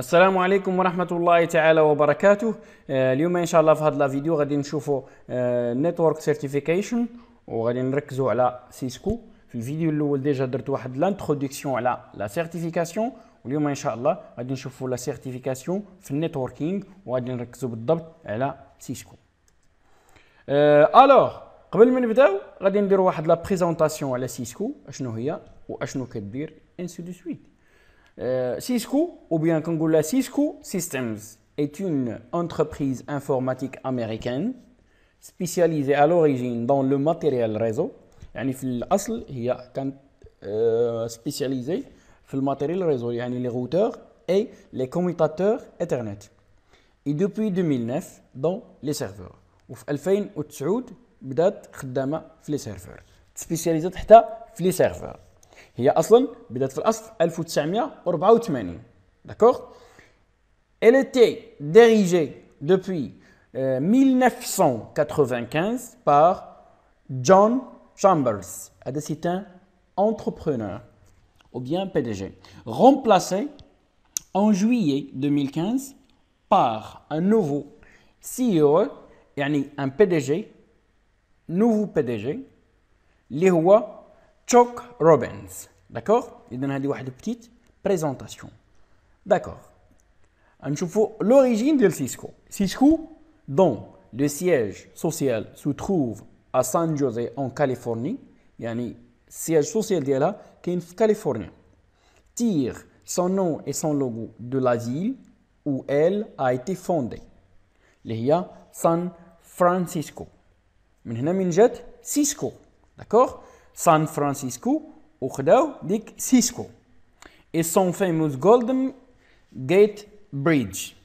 السلام عليكم ورحمة الله تعالى وبركاته آه، اليوم إن شاء الله في هذا الفيديو غادي نشوفوا آه، Network Certification وغادي نركزوا على سيسكو في الفيديو الأول ديجا درت واحد لانتخدكسيون على لا سيرتيفيكاسيون واليوم إن شاء الله غادي نشوفوا لا سيرتيفيكاسيون في النتوركينج وغادي نركزوا بالضبط على سيسكو ألوغ آه، قبل ما نبداو غادي ندير واحد لا بريزونطاسيون على سيسكو اشنو هي واشنو كدير انسي دو سويت Euh, Cisco, ou bien Cisco Systems, est une entreprise informatique américaine spécialisée à l'origine dans le matériel réseau. يعني في الأصل هي كانت spécialisée le matériel réseau يعني les routeurs et les commutateurs Ethernet. Et depuis 2009 dans les serveurs. Et en 2009 بدات خدامة في les serveurs. spécialisée حتى في les serveurs. هي اصلا بدات في الاصل 1984 d'accord Elle était dirigée depuis 1995 euh, par John Chambers. C'est un entrepreneur ou bien PDG. Remplacé en juillet 2015 par un nouveau CEO, un PDG, nouveau PDG, Leroy Chuck Robbins d'accord Il donne une petite présentation d'accord نشوفوا l'origine de Cisco Cisco dont le siège social se trouve à San Jose en Californie un siège social qui est en Californie, tire son nom et son logo de la ville où elle a été fondée y a San Francisco Nous avons jette Cisco, d'accord? San Francisco وخداو dit Cisco, et son fameux Golden Gate Bridge,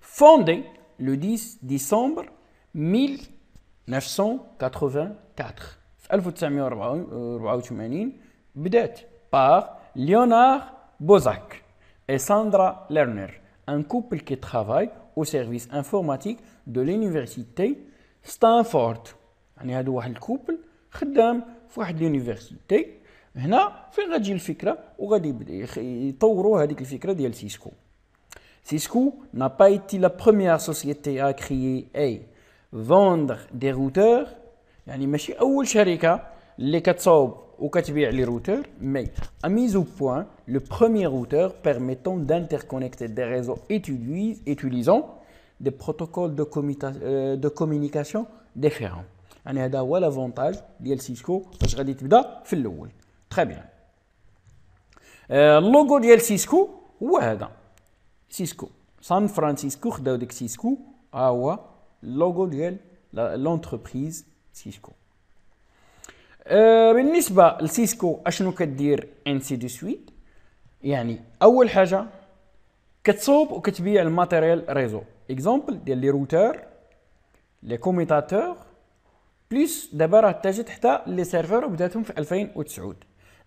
fondé le 10 décembre 1984. 1984 euh, par Leonard Bozak et Sandra Lerner, un couple qui travaille au service informatique de l'université Stanford. يعني c'est Cisco n'a pas été la première société à créer et vendre des routeurs يعني ماشي اول شركه اللي كتصاوب وكتبيع لي روتور a mis au point le premier routeur permettant d'interconnecter des réseaux utilisant des protocoles de euh, communication différents يعني هذا هو لافونتاج ديال سيسكو فاش غادي تبدا في الاول تري بيان اللوغو ديال سيسكو هو هذا سيسكو سان فرانسيسكو خداو ديك سيسكو ها هو اللوغو ديال لونتربريز سيسكو euh, بالنسبه لسيسكو اشنو كدير ان سي دو سويت يعني اول حاجه كتصوب وكتبيع الماتيريال ريزو اكزومبل ديال لي روتور لي كوميتاتور بليس دابا راه اتجهت حتى لي سيرفر بداتهم في 2009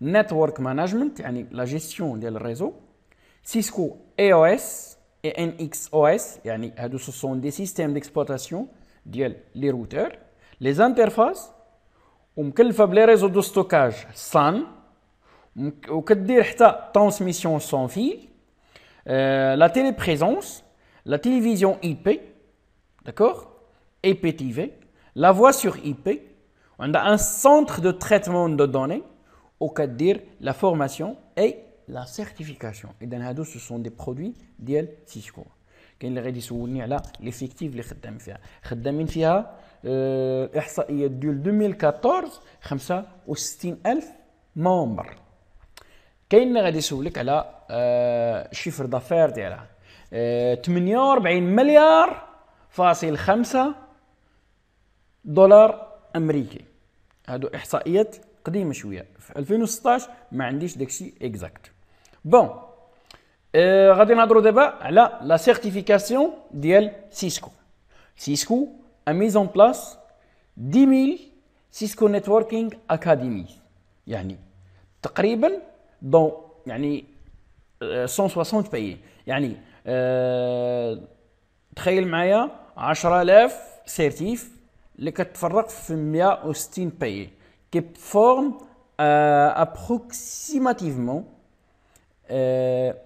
نتورك مانجمنت يعني لا جيستيون ديال الريزو سيسكو اي او اس اي ان اكس او اس يعني هادو سوسون دي سيستيم ديكسبلوطاسيون ديال لي روتور لي زانترفاس ومكلفه بلي ريزو دو ستوكاج سان وكدير حتى ترانسميسيون سون فيل Euh, la téléprésence, la télévision IP, d'accord, IPTV, La voie sur IP, on a un centre de traitement de données, au cas de la formation et la certification. Et donc, ce sont des produits d'EL Cisco. Qu'est-ce que vous voulez de L'effectif, c'est ce que vous voulez dire. Qu'est-ce en vous En 2014, il y a membres. Qu'est-ce que vous voulez dire Le chiffre d'affaires est de 1 milliard, دولار امريكي هادو احصائيات قديمه شويه في 2016 ما عنديش داكشي اكزاكت بون آه euh, غادي نهضروا دابا على لا سيرتيفيكاسيون ديال سيسكو سيسكو ا ميزون بلاس 10000 سيسكو نيتوركينغ اكاديمي يعني تقريبا دون يعني 160 euh, بيي يعني آه تخيل معايا 10000 سيرتيف اللي كتفرق في 160 باي كي كيبفورم ابروكسيماتيفمون آه، آه،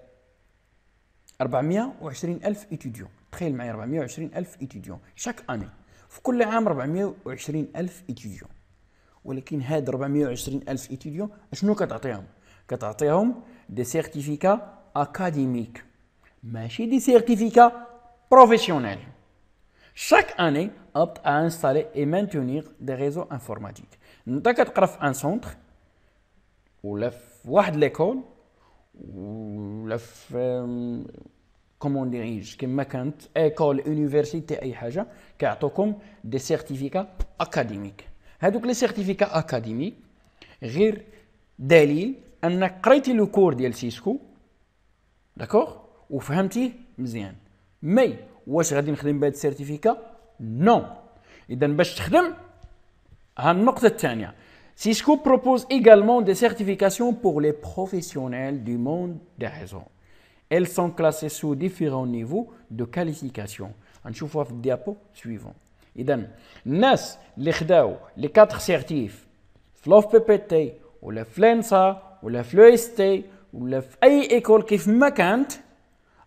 420 الف ايتوديون تخيل معايا 420 الف ايتوديون شاك اني في كل عام 420 الف ايتوديون ولكن هاد 420 الف ايتوديون شنو كتعطيهم كتعطيهم دي سيرتيفيكا اكاديميك ماشي دي سيرتيفيكا بروفيسيونيل Chaque année, opte à installer et maintenir des réseaux informatiques. انت كتقرا في ان سونتر ou في واحد ليكول ولا في dirige ديريج كما كانت ايكول يونيفرسيتي اي حاجه a دي سيرتيفيكا اكاديميك هادوك لي سيرتيفيكا اكاديميك غير دليل انك قريتي لو كور ديال سيسكو داكوغ وفهمتيه مزيان مي واش غادي نخدم السيرتيفيكا نو باش تخدم ها النقطه الثانيه Cisco propose également des certifications pour les professionnels du monde des réseaux. Elles sont classées sous différents niveaux de qualification. On le diapo suivant. Et الناس اللي خداو لي كاتر سيرتيف فلوف بي بي تي ولا فلانسا ولا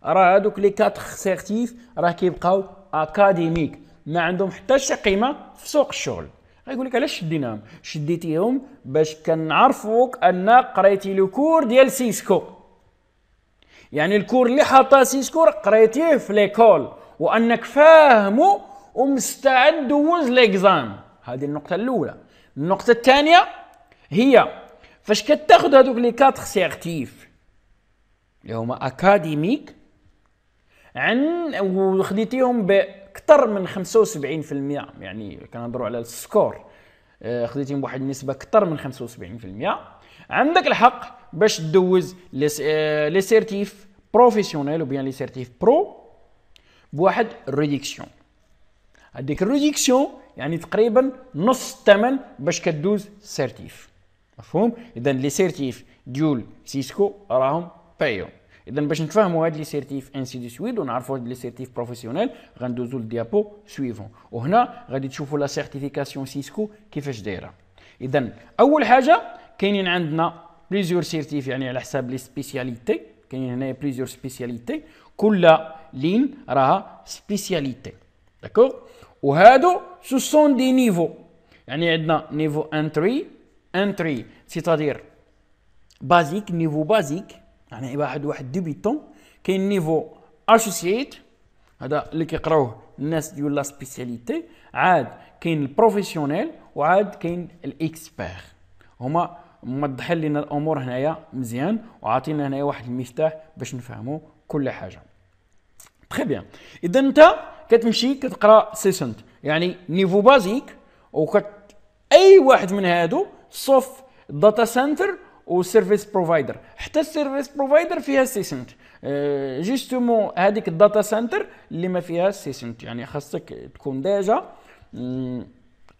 راه هادوك لي كاتخ سيرتيف راه كيبقاو اكاديميك ما عندهم حتى شي قيمه في سوق الشغل غيقول لك علاش شديناهم شديتيهم باش كنعرفوك ان قريتي لو كور ديال سيسكو يعني الكور اللي حاطه سيسكو قريتيه في ليكول وانك فاهمو ومستعد دوز ليكزام هذه النقطه الاولى النقطه الثانيه هي فاش كتاخذ هذوك لي كاتر سيرتيف اللي هما اكاديميك عن وخديتيهم باكثر من 75% يعني كنهضروا على السكور آه، خديتيهم بواحد النسبه اكثر من 75% عندك الحق باش تدوز آه، لي سيرتيف بروفيسيونيل وبيان لي سيرتيف برو بواحد ريديكسيون هذيك الريديكسيون يعني تقريبا نص الثمن باش كدوز سيرتيف مفهوم اذا لي سيرتيف ديول سيسكو راهم بايون اذا باش نتفاهموا هاد ليسيرتيف انسي دي سويد ونعرفوا هاد ليسيرتيف بروفيسيونيل غندوزو للديابو سويفون وهنا غادي تشوفوا لا سيرتيفيكاسيون سيسكو كيفاش دايره اذا اول حاجه كاينين عندنا بليزيور سيرتيف يعني على حساب لي سبيسياليتي كاينين هنايا بليزيور سبيسياليتي كل لين راها سبيسياليتي داكوغ وهادو سو سون دي نيفو يعني عندنا نيفو انتري انتري سيتادير بازيك نيفو بازيك يعني عباره واحد واحد ديبيتون كاين نيفو اسوسييت هذا اللي كيقراوه الناس ديال لا سبيسياليتي عاد كاين البروفيسيونيل وعاد كاين الاكسبير هما موضحين لنا الامور هنايا مزيان وعاطينا هنايا واحد المفتاح باش نفهموا كل حاجه تري بيان اذا انت كتمشي كتقرا سيسنت يعني نيفو بازيك وكت اي واحد من هادو سوف داتا سنتر وسيرفيس بروفايدر حتى السيرفيس بروفايدر فيها سيسنت أه جيستومون هذيك الداتا سنتر اللي ما فيها سيسنت يعني خاصك تكون ديجا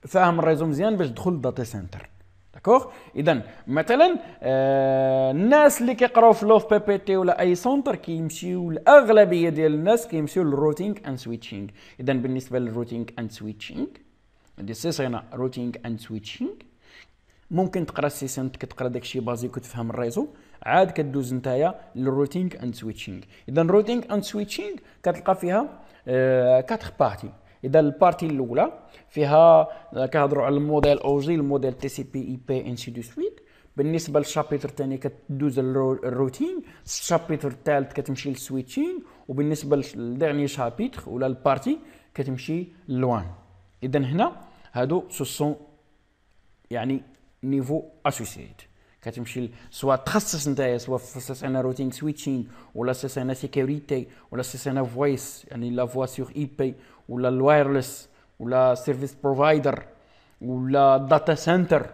فاهم الريزو مزيان باش تدخل الداتا سنتر داكوغ اذا مثلا آه الناس اللي كيقراو في لوف بي بي تي ولا اي سنتر كيمشيو الاغلبيه ديال الناس كيمشيو للروتينغ اند سويتشينغ اذا بالنسبه للروتينغ اند سويتشينغ دي سي سينا روتينغ اند سويتشينغ ممكن تقرا السيسنتك كتقرا داكشي بازيك وتفهم الريزو عاد كدوز نتايا للروتينغ اند سويتشينغ اذا الروتينغ اند سويتشينغ كتلقى فيها كاتر آه، بارتي اذا البارتي الاولى فيها آه، كنهضروا على الموديل او جي الموديل تي سي بي اي بي انسي دو سويت بالنسبه للشابيتر الثاني كتدوز الروتين الشابيتر الثالث كتمشي للسويتشين وبالنسبه للدرني شابيتر ولا البارتي كتمشي للوان اذا هنا هادو سوسون يعني نيفو اسوسييت كتمشي سوا تخصص نتايا سوا خصص انا روتينغ سويتشينغ ولا خصص انا سيكوريتي ولا خصص انا فويس يعني لا فوا سيغ اي بي ولا الوايرلس ولا سيرفيس بروفايدر ولا داتا سنتر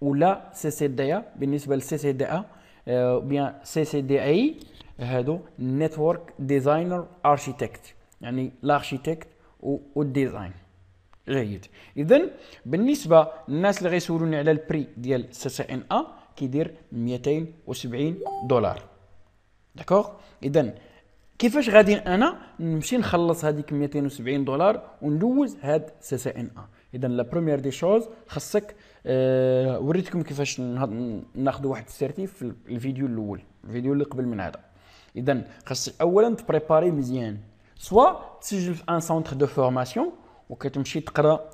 ولا سي سي دي ا بالنسبه للسي سي دي ا بيان سي سي دي اي هادو نيتورك ديزاينر اركيتكت يعني لاركيتكت و ديزاين جيد اذا بالنسبه للناس اللي غيسولوني على البري ديال سي سي ان ا إيه كيدير 270 دولار داكوغ اذا كيفاش غادي انا نمشي نخلص هذيك 270 دولار وندوز هاد سي سي ان ا اذا لا بروميير دي شوز خصك أه وريتكم كيفاش ناخذ واحد السيرتيف في الفيديو الاول الفيديو اللي قبل من هذا اذا خصك اولا تبريباري مزيان سوا تسجل في ان سونتر دو فورماسيون وكتمشي تقرا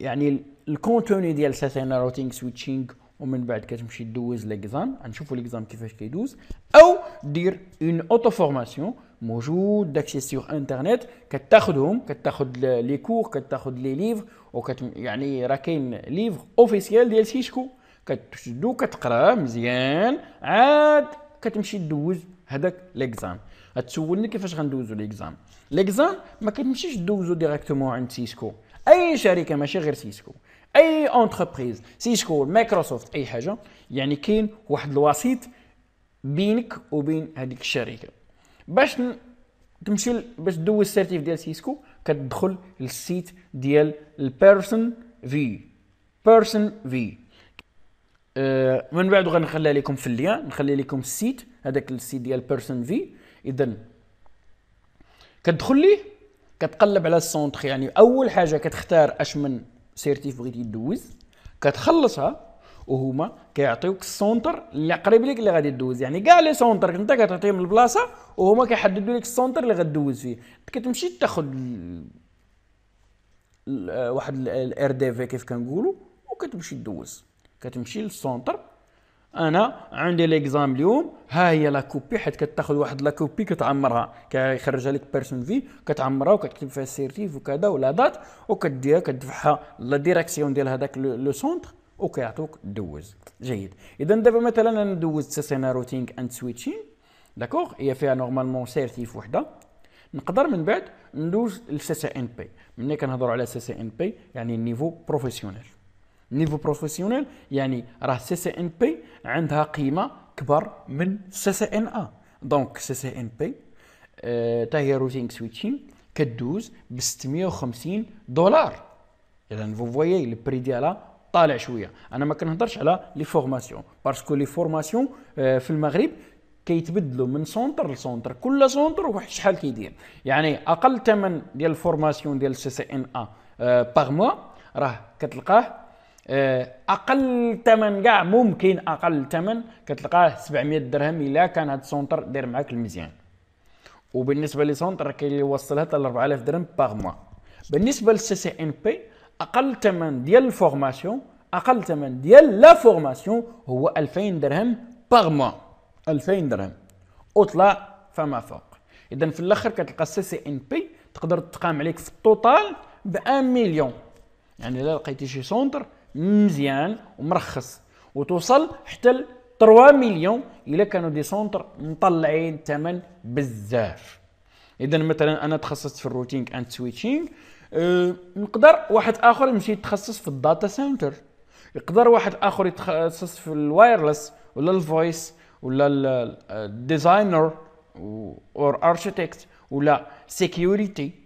يعني الكونتوني ديال ساتين روتينغ سويتشينغ ومن بعد كتمشي دوز ليكزام غنشوفوا ليكزام كيفاش كيدوز او دير اون اوتو فورماسيون موجود داكشي سيغ انترنيت كتاخذهم كتاخذ لي كور كتاخذ لي ليفر وكتم يعني راه كاين ليفر اوفيسيال ديال سيشكو كتشدو كتقرا مزيان عاد كتمشي دوز هذاك ليكزام تسولني كيفاش غندوزو ليكزام ليكزام ما كتمشيش دوزو ديريكتومون عند سيسكو اي شركه ماشي غير سيسكو اي اونتربريز سيسكو مايكروسوفت اي حاجه يعني كاين واحد الوسيط بينك وبين هذيك الشركه باش تمشي باش دوز السيرتيف ديال سيسكو كتدخل للسيت ديال البيرسون في بيرسون في من بعد غنخلي لكم في اللين نخلي لكم السيت هذاك السيت ديال بيرسون في اذا كتدخل ليه كتقلب على السونتر يعني اول حاجه كتختار اش من سيرتيف بغيتي دوز كتخلصها وهما كيعطيوك السونتر اللي قريب ليك اللي غادي دوز يعني كاع لي سونتر انت كتعطيهم البلاصه وهما كيحددوا لك السونتر اللي غدوز فيه كتمشي تاخذ واحد الار دي في كيف كنقولوا وكتمشي دوز كتمشي للسونتر انا عندي ليكزام اليوم ها هي لا كوبي حيت كتاخذ واحد لا كوبي كتعمرها كيخرجها لك بيرسون في كتعمرها وكتكتب فيها السيرتيف وكذا ولا دات وكديها كتدفعها لا ديريكسيون ديال هذاك لو سونتر وكيعطوك دوز جيد اذا دابا مثلا انا دوزت سينا روتينغ اند سويتشين داكوغ هي فيها نورمالمون سيرتيف وحده نقدر من بعد ندوز لسي سي ان بي ملي كنهضروا على سي سي ان بي يعني النيفو بروفيسيونيل نيفو بروفيسيونيل يعني راه سي سي ان بي عندها قيمه كبر من سي سي ان ا دونك سي سي ان بي آه، تا هي روتينغ سويتشين كدوز ب 650 دولار اذا فو فويي بري ديالها طالع شويه انا ما كنهضرش على لي فورماسيون باسكو لي فورماسيون في المغرب كيتبدلوا من سونتر لسونتر كل سونتر واحد شحال كيدير يعني اقل ثمن ديال الفورماسيون ديال سي سي ان ا باغ آه، موا راه كتلقاه آه، اقل ثمن كاع ممكن اقل ثمن كتلقاه 700 درهم الا كان هاد السونتر داير معاك المزيان وبالنسبه لي سونتر كاين اللي يوصلها حتى ل 4000 درهم باغ موا بالنسبه للسي سي ان بي اقل ثمن ديال الفورماسيون اقل ثمن ديال لا فورماسيون هو 2000 درهم باغ موا 2000 درهم وطلع فما فوق اذا في الاخر كتلقى السي سي ان بي تقدر تقام عليك في التوتال ب 1 مليون يعني الا لقيتي شي سونتر مزيان ومرخص وتوصل حتى ل 3 مليون الا كانوا دي سونتر مطلعين الثمن بزاف اذا مثلا انا تخصصت في الروتينغ اند سويتشينغ أه نقدر واحد اخر يمشي يتخصص في الداتا سنتر يقدر واحد اخر يتخصص في الوايرلس ولا الفويس ولا الديزاينر اور اركتكت ولا سيكيوريتي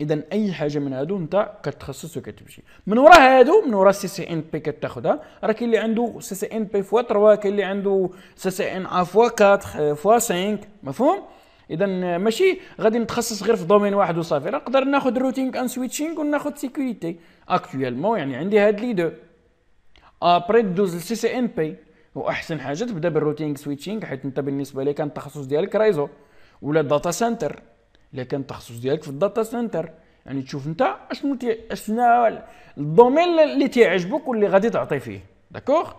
اذا اي حاجه من هادو انت كتخصص وكتمشي من ورا هادو من ورا سي سي ان بي كتاخذها راه كاين اللي عنده سي سي ان بي فوا 3 كاين اللي عنده سي سي ان ا فوا 4 فوا 5 مفهوم اذا ماشي غادي نتخصص غير في دومين واحد وصافي راه نقدر ناخذ روتينغ ان سويتشينغ وناخذ سيكوريتي اكطويلمون يعني عندي هاد لي دو ابري دوز لسي سي ان بي واحسن حاجه تبدا بالروتينغ سويتشينغ حيت انت بالنسبه لك التخصص ديالك ريزو ولا داتا سنتر الا كان التخصص ديالك في الداتا سنتر يعني تشوف انت اشنو تي... اشنو الدومين اللي تيعجبك واللي غادي تعطي فيه داكوغ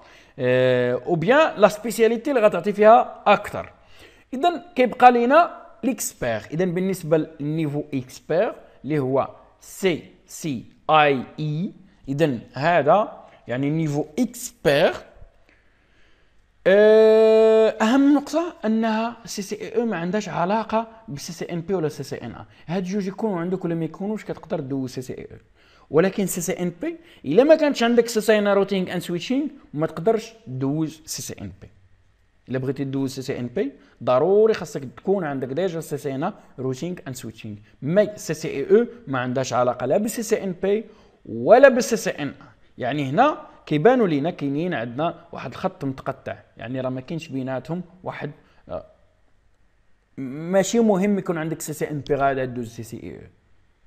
او بيان لا سبيسياليتي اللي غتعطي فيها اكثر اذا كيبقى لينا ليكسبير اذا بالنسبه للنيفو اكسبير اللي هو سي سي اي اي اذا هذا يعني نيفو اكسبير اهم نقطه انها سي سي اي ما عندهاش علاقه بالسي سي ان بي ولا سي سي ان ا هاد جوج يكونوا عندك ولا ما يكونوش كتقدر دوز سي سي اي ولكن سي سي ان بي الا ما كانتش عندك سي سي ان روتينغ ان سويتشينغ ما تقدرش دوز سي سي ان بي الا بغيتي دوز سي سي ان بي ضروري خاصك تكون عندك ديجا سي سي ان روتينغ ان سويتشينغ مي سي سي اي او ما عندهاش علاقه لا بالسي سي ان بي ولا بالسي سي ان يعني هنا كيبانوا لينا كاينين عندنا واحد الخط متقطع يعني راه ما كاينش بيناتهم واحد آه، ماشي مهم يكون عندك سي سي ان بي غادا دوز سي سي اي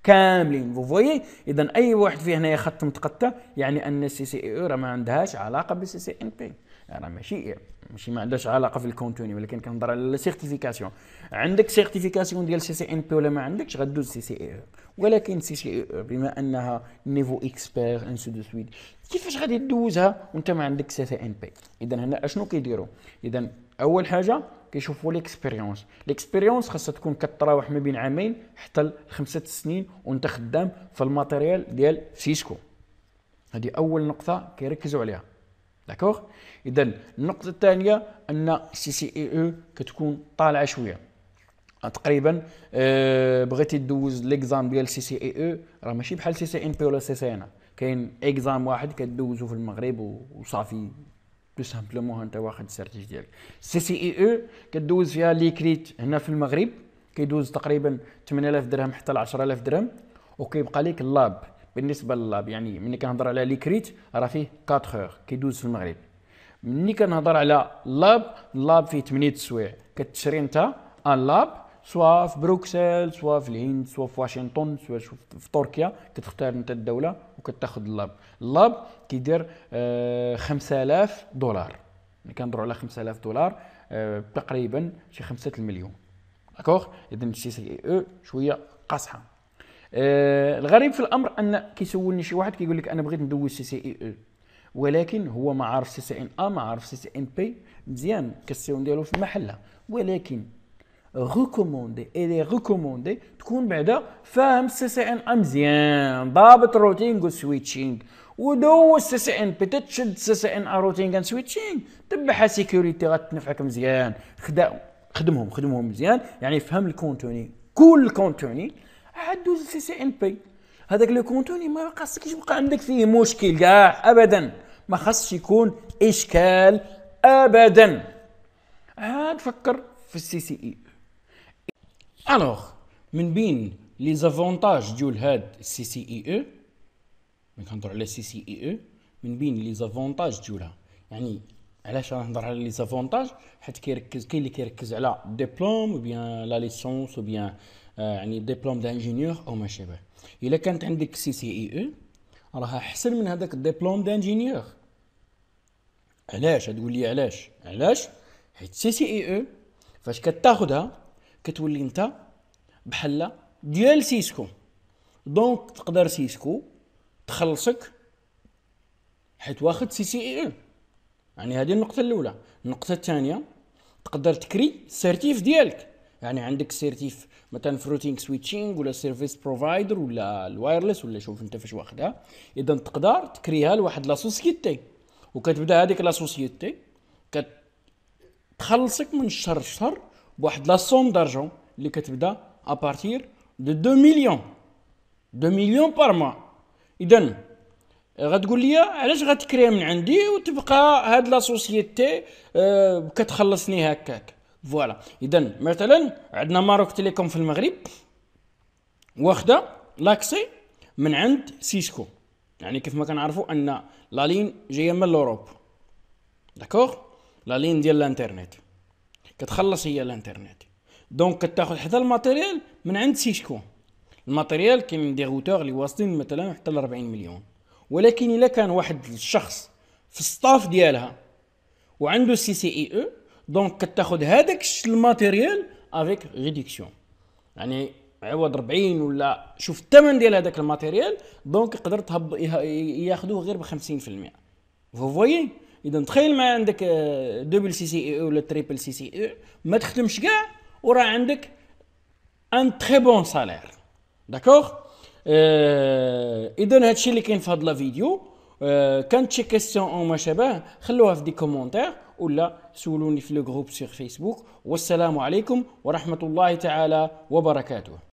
كاملين فو فوي اذا اي واحد فيه هنايا خط متقطع يعني ان سي سي اي راه ما عندهاش علاقه بالسي سي ان بي راه يعني ماشي ماشي ما عندهاش علاقه في الكونتوني ولكن كنهضر على السيرتيفيكاسيون عندك سيرتيفيكاسيون ديال سي سي ان بي ولا ما عندكش غدوز سي سي اي ولكن سي سي اي بما انها نيفو اكسبير ان سو دو سويت كيفاش غادي دوزها وانت ما عندك سي سي ان بي اذا هنا اشنو كيديروا اذا اول حاجه كيشوفوا ليكسبيريونس ليكسبيريونس خاصها تكون كتراوح ما بين عامين حتى لخمسة سنين وانت خدام في الماتيريال ديال سيسكو هذه اول نقطه كيركزوا عليها داكوغ اذا النقطه الثانيه ان سي سي اي او كتكون طالعه شويه تقريبا أه بغيتي دوز ليكزام ديال سي سي اي او راه ماشي بحال سي سي ان بي ولا سي سي ان كاين اكزام واحد كدوزو في المغرب وصافي تو سامبلومون انت واخد السيرتيف ديالك سي سي اي او كدوز فيها ليكريت هنا في المغرب كيدوز تقريبا 8000 درهم حتى ل 10000 درهم وكيبقى لك اللاب بالنسبه للاب يعني ملي كنهضر على ليكريت راه فيه 4 اور كيدوز في المغرب ملي كنهضر على لاب لاب فيه 8 تسويع كتشري انت ان لاب سوا في بروكسل سوا في الهند سوا في واشنطن سوا في تركيا كتختار انت الدوله وكتاخذ اللاب اللاب كيدير آه 5000 دولار ملي كنهضروا على 5000 دولار آه تقريبا شي 5 المليون داكوغ اذا شي سي اي شويه قاصحه آه الغريب في الامر ان كيسولني شي واحد كيقول لك انا بغيت ندوز سي سي اي او ولكن هو ما عارف سي سي ان ا ما عارف سي سي ان بي مزيان كاسيون ديالو في محلها ولكن ريكوموندي اي ريكوموندي تكون بعدا فاهم سي سي ان ا مزيان ضابط روتينغ وسويتشينغ ودوز سي سي ان بي تتشد سي سي ان ا روتينغ ان سويتشينغ تبعها سيكوريتي غتنفعك مزيان خدا خدمهم خدمهم مزيان يعني فهم الكونتوني كل الكونتوني عاد لسي سي ان بي هذاك لو كونتوني ما خاصكش يبقى عندك فيه مشكل كاع ابدا ما خاصش يكون اشكال ابدا عاد فكر في السي سي اي الوغ من بين لي زافونتاج ديال هاد السي سي اي او ملي كنهضر على السي سي اي او من بين لي زافونتاج ديالها يعني علاش غنهضر على لي زافونتاج حيت كيركز كاين اللي كيركز على ديبلوم وبيان لا ليسونس وبيان آه، يعني ديبلوم دانجينيور او ما شابه الا كانت عندك سي سي اي او راها احسن من هذاك الدبلوم دانجينيور علاش تقول لي علاش علاش حيت سي سي اي او فاش كتاخذها كتولي انت بحال ديال سيسكو دونك تقدر سيسكو تخلصك حيت واخد سي سي اي او يعني هذه النقطه الاولى النقطه الثانيه تقدر تكري السيرتيف ديالك يعني عندك سيرتيف مثلا في روتينغ سويتشينغ ولا سيرفيس بروفايدر ولا الوايرلس ولا شوف انت فاش واخدها اذا تقدر تكريها لواحد لا سوسيتي وكتبدا هذيك لا سوسيتي كتخلصك من شهر شهر بواحد لا سوم دارجون اللي كتبدا ابارتير دو 2 مليون 2 مليون بار ما اذا غتقول لي علاش غتكريها من عندي وتبقى هاد لا سوسيتي آه، كتخلصني هكاك فوالا اذا مثلا عندنا ماروك تيليكوم في المغرب واخده لاكسي من عند سيسكو يعني كيف ما كنعرفوا ان لا لين جايه من لوروب داكوغ لا لين ديال الانترنت كتخلص هي الانترنت دونك كتاخذ حدا الماتيريال من عند سيسكو الماتيريال كاين دي روتور اللي واصلين مثلا حتى ل 40 مليون ولكن الا كان واحد الشخص في الستاف ديالها وعنده سي سي اي او دونك كتاخذ هذاك الماتيريال افيك ريديكسيون يعني عوض 40 ولا شوف الثمن ديال هذاك الماتيريال دونك يقدر تهب ياخذوه غير ب 50% فو فويي اذا تخيل ما عندك دوبل سي سي اي ولا تريبل سي سي اي ما تخدمش كاع وراه عندك ان تري بون سالير داكوغ اه اذا هادشي اللي كاين في هاد لا فيديو اه كانت شي كيستيون او ما شابه خلوها في دي كومونتير ولا سولوني في الجروب سير فيسبوك والسلام عليكم ورحمة الله تعالى وبركاته